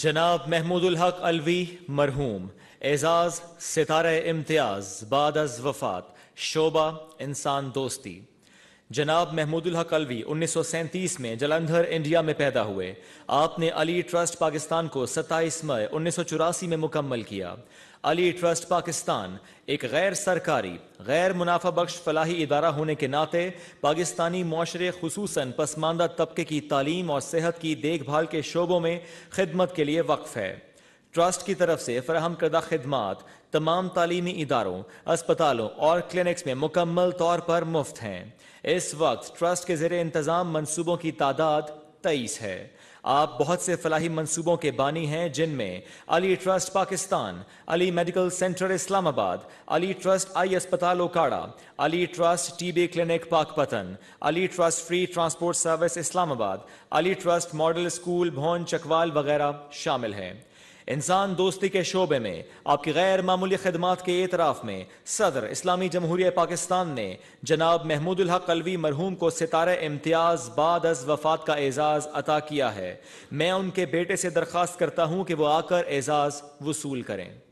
जनाब महमूदुल हक अलवी मरहूम एजाज सितारे इम्तियाज बाद वफात शोबा इंसान दोस्ती जनाब महमूदुल हक अलवी उन्नीस में जलंधर इंडिया में पैदा हुए आपने अली ट्रस्ट पाकिस्तान को 27 मई उन्नीस में मुकम्मल किया अली ट्रस्ट पाकिस्तान एक गैर सरकारी गैर मुनाफा बख्श फलाही इदारा होने के नाते पाकिस्तानी माशरे खसूस पसमानदा तबके की तालीम और सेहत की देखभाल के शोबों में खिदमत के लिए वक्फ है ट्रस्ट की तरफ से फराहम करदा खदमात तमाम तालीमी इदारों अस्पतालों और क्लिनिक्स में मुकम्मल तौर पर मुफ्त हैं इस वक्त ट्रस्ट के जेर इंतज़ाम मनसूबों की तादाद तेईस है आप बहुत से फलाही मनसूबों के बानी हैं जिनमें Ali trust Pakistan Ali medical centre Islamabad Ali trust eye अस्पताल Okara Ali trust TB clinic Pakpattan Ali trust free transport service Islamabad Ali trust model school Bhon Chakwal वगैरह शामिल हैं इंसान दोस्ती के शोबे में आपकी गैर मामूली खदमात के एतराफ़ में सदर इस्लामी जमहूरिय पाकिस्तान ने जनाब महमूद हक अलवी मरहूम को सितारे इम्तियाज़ बाद अज वफात का एज़ाज़ अता किया है मैं उनके बेटे से दरख्वास्त करता हूँ कि वह आकर एज़ाज़ वसूल करें